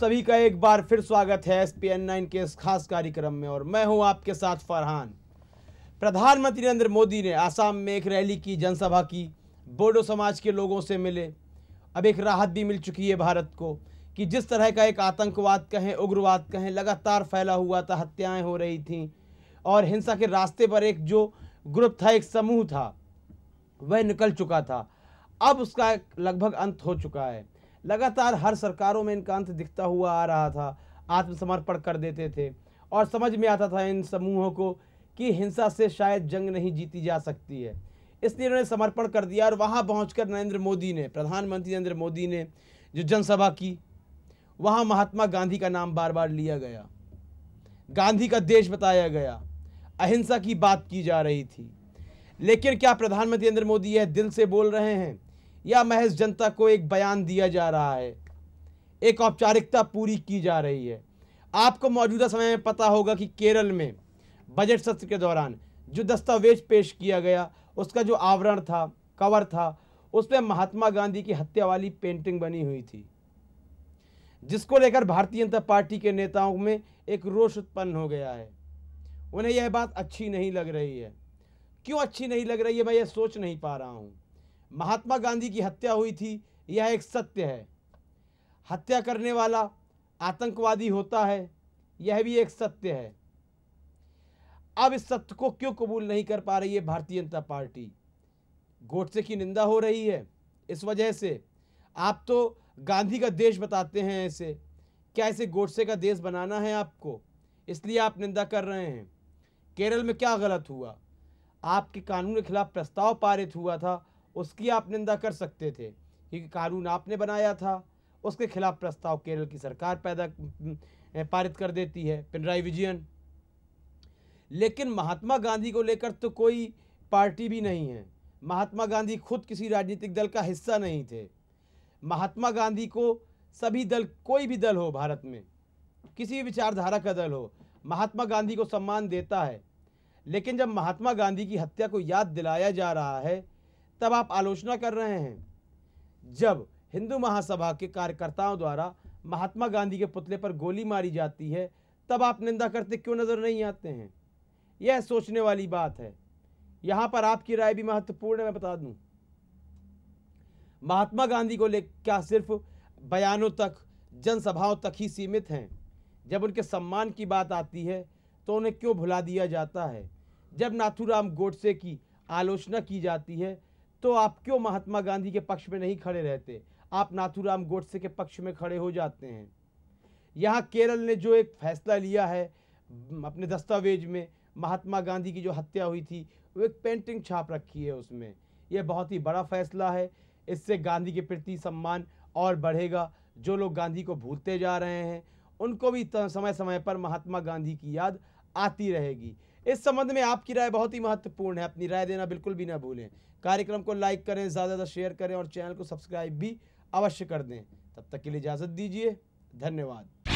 सभी का एक बार फिर स्वागत है एस पी एन नाइन के इस खास कार्यक्रम में और मैं हूं आपके साथ फरहान प्रधानमंत्री नरेंद्र मोदी ने आसाम में एक रैली की जनसभा की बोडो समाज के लोगों से मिले अब एक राहत भी मिल चुकी है भारत को कि जिस तरह का एक आतंकवाद कहें उग्रवाद कहें लगातार फैला हुआ था हत्याएँ हो रही थी और हिंसा के रास्ते पर एक जो ग्रुप था एक समूह था वह निकल चुका था अब उसका लगभग अंत हो चुका है लगातार हर सरकारों में इनका अंत दिखता हुआ आ रहा था आत्मसमर्पण कर देते थे और समझ में आता था इन समूहों को कि हिंसा से शायद जंग नहीं जीती जा सकती है इसलिए उन्होंने समर्पण कर दिया और वहाँ पहुँच नरेंद्र मोदी ने प्रधानमंत्री नरेंद्र मोदी ने जो जनसभा की वहाँ महात्मा गांधी का नाम बार बार लिया गया गांधी का देश बताया गया अहिंसा की बात की जा रही थी लेकिन क्या प्रधानमंत्री नरेंद्र मोदी यह दिल से बोल रहे हैं या महज जनता को एक बयान दिया जा रहा है एक औपचारिकता पूरी की जा रही है आपको मौजूदा समय में पता होगा कि केरल में बजट सत्र के दौरान जो दस्तावेज पेश किया गया उसका जो आवरण था कवर था उसमें महात्मा गांधी की हत्या वाली पेंटिंग बनी हुई थी जिसको लेकर भारतीय जनता पार्टी के नेताओं में एक रोष उत्पन्न हो गया है उन्हें यह बात अच्छी नहीं लग रही है क्यों अच्छी नहीं लग रही है मैं यह सोच नहीं पा रहा हूँ महात्मा गांधी की हत्या हुई थी यह एक सत्य है हत्या करने वाला आतंकवादी होता है यह भी एक सत्य है अब इस सत्य को क्यों कबूल नहीं कर पा रही है भारतीय जनता पार्टी गोडसे की निंदा हो रही है इस वजह से आप तो गांधी का देश बताते हैं ऐसे क्या ऐसे गोडसे का देश बनाना है आपको इसलिए आप निंदा कर रहे हैं केरल में क्या गलत हुआ आपके कानून के खिलाफ प्रस्ताव पारित हुआ था उसकी आप निंदा कर सकते थे क्योंकि कानून आपने बनाया था उसके खिलाफ प्रस्ताव केरल की सरकार पैदा पारित कर देती है पिनराई विजयन लेकिन महात्मा गांधी को लेकर तो कोई पार्टी भी नहीं है महात्मा गांधी खुद किसी राजनीतिक दल का हिस्सा नहीं थे महात्मा गांधी को सभी दल कोई भी दल हो भारत में किसी भी विचारधारा का दल हो महात्मा गांधी को सम्मान देता है लेकिन जब महात्मा गांधी की हत्या को याद दिलाया जा रहा है तब आप आलोचना कर रहे हैं जब हिंदू महासभा के कार्यकर्ताओं द्वारा महात्मा गांधी के पुतले पर गोली मारी जाती है तब आप निंदा करते क्यों नज़र नहीं आते हैं यह सोचने वाली बात है यहां पर आपकी राय भी महत्वपूर्ण है मैं बता दूं महात्मा गांधी को ले क्या सिर्फ बयानों तक जनसभाओं तक ही सीमित हैं जब उनके सम्मान की बात आती है तो उन्हें क्यों भुला दिया जाता है जब नाथुराम गोडसे की आलोचना की जाती है तो आप क्यों महात्मा गांधी के पक्ष में नहीं खड़े रहते आप नाथुराम गोडसे के पक्ष में खड़े हो जाते हैं यहाँ केरल ने जो एक फैसला लिया है अपने दस्तावेज में महात्मा गांधी की जो हत्या हुई थी वो एक पेंटिंग छाप रखी है उसमें यह बहुत ही बड़ा फैसला है इससे गांधी के प्रति सम्मान और बढ़ेगा जो लोग गांधी को भूलते जा रहे हैं उनको भी समय समय पर महात्मा गांधी की याद आती रहेगी इस संबंध में आपकी राय बहुत ही महत्वपूर्ण है अपनी राय देना बिल्कुल भी ना भूलें कार्यक्रम को लाइक करें ज़्यादा ज़्यादा शेयर करें और चैनल को सब्सक्राइब भी अवश्य कर दें तब तक के लिए इजाज़त दीजिए धन्यवाद